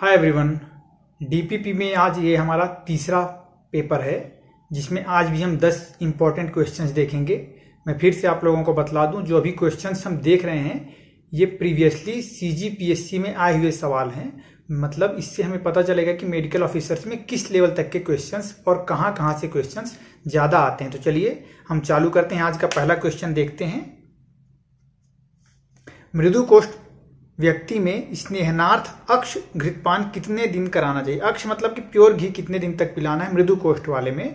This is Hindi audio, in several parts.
हाय एवरीवन डीपीपी में आज ये हमारा तीसरा पेपर है जिसमें आज भी हम 10 इम्पॉर्टेंट क्वेश्चंस देखेंगे मैं फिर से आप लोगों को बतला दूं जो अभी क्वेश्चंस हम देख रहे हैं ये प्रीवियसली सीजीपीएससी में आए हुए सवाल हैं मतलब इससे हमें पता चलेगा कि मेडिकल ऑफिसर्स में किस लेवल तक के क्वेश्चंस और कहाँ कहाँ से क्वेश्चंस ज़्यादा आते हैं तो चलिए हम चालू करते हैं आज का पहला क्वेश्चन देखते हैं मृदु कोष्ठ व्यक्ति में स्नेहनार्थ अक्ष घृतपान कितने दिन कराना चाहिए अक्ष मतलब कि प्योर घी कितने दिन तक पिलाना है मृदु कोष्ठ वाले में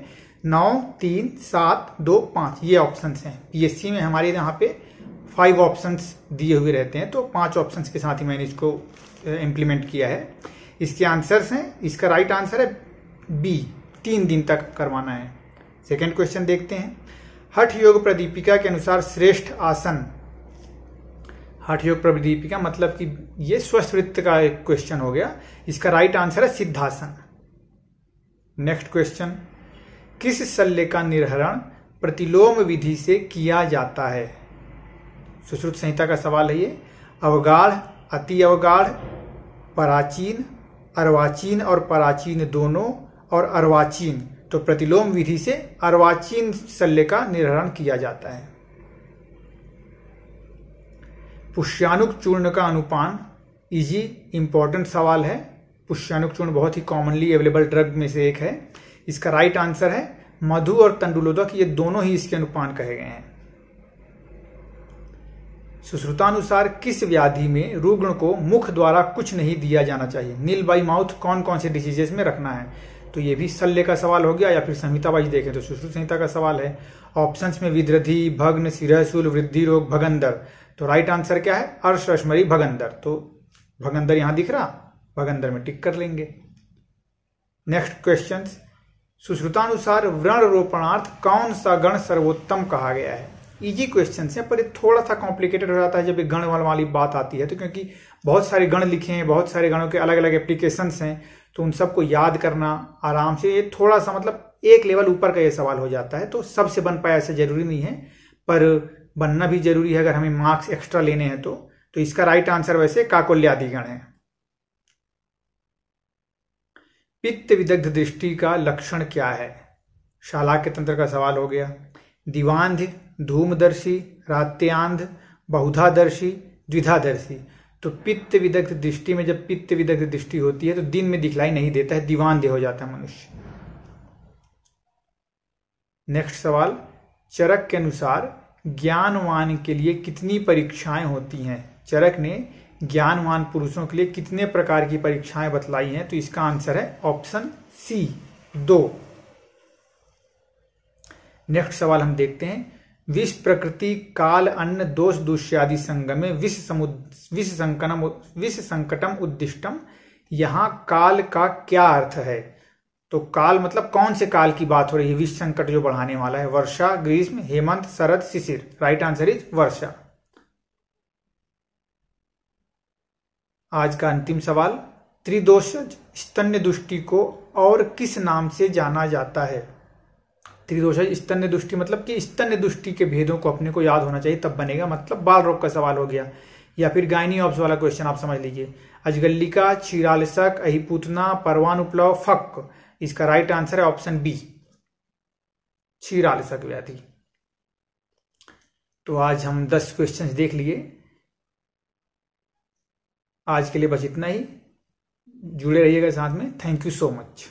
नौ तीन सात दो पाँच ये ऑप्शन हैं पीएससी में हमारे यहाँ पे फाइव ऑप्शन दिए हुए रहते हैं तो पांच ऑप्शन के साथ ही मैंने इसको इम्प्लीमेंट किया है इसके आंसर्स हैं इसका राइट आंसर है बी तीन दिन तक करवाना है सेकेंड क्वेश्चन देखते हैं हठ योग प्रदीपिका के अनुसार श्रेष्ठ आसन योग प्रदीपिका मतलब कि ये स्वस्थ वृत्त का एक क्वेश्चन हो गया इसका राइट आंसर है सिद्धासन नेक्स्ट क्वेश्चन किस शल्य का निर्हरण प्रतिलोम विधि से किया जाता है सुश्रुत संहिता का सवाल है ये अवगाढ़ अति अवगाढ़ पराचीन अर्वाचीन और पराचीन दोनों और अर्वाचीन तो प्रतिलोम विधि से अर्वाचीन शल्य का निर्हरण किया जाता है पुष्यानुक चूर्ण का अनुपान इजी इंपॉर्टेंट सवाल है पुष्यानुक चूर्ण बहुत ही कॉमनली अवेलेबल ड्रग में से एक है इसका राइट आंसर है मधु और तंडुलोदक ये दोनों ही इसके अनुपान कहे गए हैं सुश्रुतानुसार किस व्याधि में रुग्ण को मुख द्वारा कुछ नहीं दिया जाना चाहिए नील बाई माउथ कौन कौन से डिजीजेस में रखना है तो ये भी शल्य का सवाल हो गया या फिर संहिताबाजी देखें तो सुश्रुत संहिता का सवाल है ऑप्शन में विद्रधि भग्न सिरहसूल वृद्धि रोग भगंदर तो राइट आंसर क्या है अर्शमरी भगंदर तो भगंदर यहां दिख रहा भगंदर में टिक कर लेंगे नेक्स्ट क्वेश्चन सुश्रुतानुसार व्रण रोपणार्थ कौन सा गण सर्वोत्तम कहा गया है इजी क्वेश्चन है पर ये थोड़ा सा कॉम्प्लिकेटेड हो जाता है जब ये गण वाली बात आती है तो क्योंकि बहुत सारे गण लिखे हैं बहुत सारे गणों के अलग अलग एप्लीकेशन हैं तो उन सबको याद करना आराम से ये थोड़ा सा मतलब एक लेवल ऊपर का ये सवाल हो जाता है तो सबसे बन पाया ऐसा जरूरी नहीं है पर बनना भी जरूरी है अगर हमें मार्क्स एक्स्ट्रा लेने हैं तो तो इसका राइट आंसर वैसे काकुल्यादिगण है पित्त विदग्ध दृष्टि का लक्षण क्या है शाला के तंत्र का सवाल हो गया दीवांध धूमदर्शी रात्यांध बहुधादर्शी द्विधादर्शी तो पित्त विदग्ध दृष्टि में जब पित्त विदग्ध दृष्टि होती है तो दिन में दिखलाई नहीं देता है दीवान देह हो जाता है मनुष्य नेक्स्ट सवाल चरक के अनुसार ज्ञानवान के लिए कितनी परीक्षाएं होती हैं चरक ने ज्ञानवान पुरुषों के लिए कितने प्रकार की परीक्षाएं बतलाई हैं तो इसका आंसर है ऑप्शन सी दो नेक्स्ट सवाल हम देखते हैं विष प्रकृति काल अन्न दोष दुष्यादि संगमे विष विष संकनम विष संकटम उद्दिष्टम यहाँ काल का क्या अर्थ है तो काल मतलब कौन से काल की बात हो रही है विष संकट जो बढ़ाने वाला है वर्षा ग्रीष्म हेमंत शरद शिशिर राइट आंसर इज वर्षा आज का अंतिम सवाल त्रिदोष स्तन्य दुष्टि को और किस नाम से जाना जाता है त्रिदोष है स्तन्य दुष्टि मतलब कि स्तन्य दुष्टि के भेदों को अपने को याद होना चाहिए तब बनेगा मतलब बाल रोग का सवाल हो गया या फिर गायनी ऑप्स वाला क्वेश्चन आप समझ लीजिए अजगल्लिका चीरालिसक अहिपूतना परवान उपलव फक इसका राइट आंसर है ऑप्शन बी क्षीरालिसक व्याधि तो आज हम दस क्वेश्चन देख लिए आज के लिए बस इतना ही जुड़े रहिएगा साथ में थैंक यू सो मच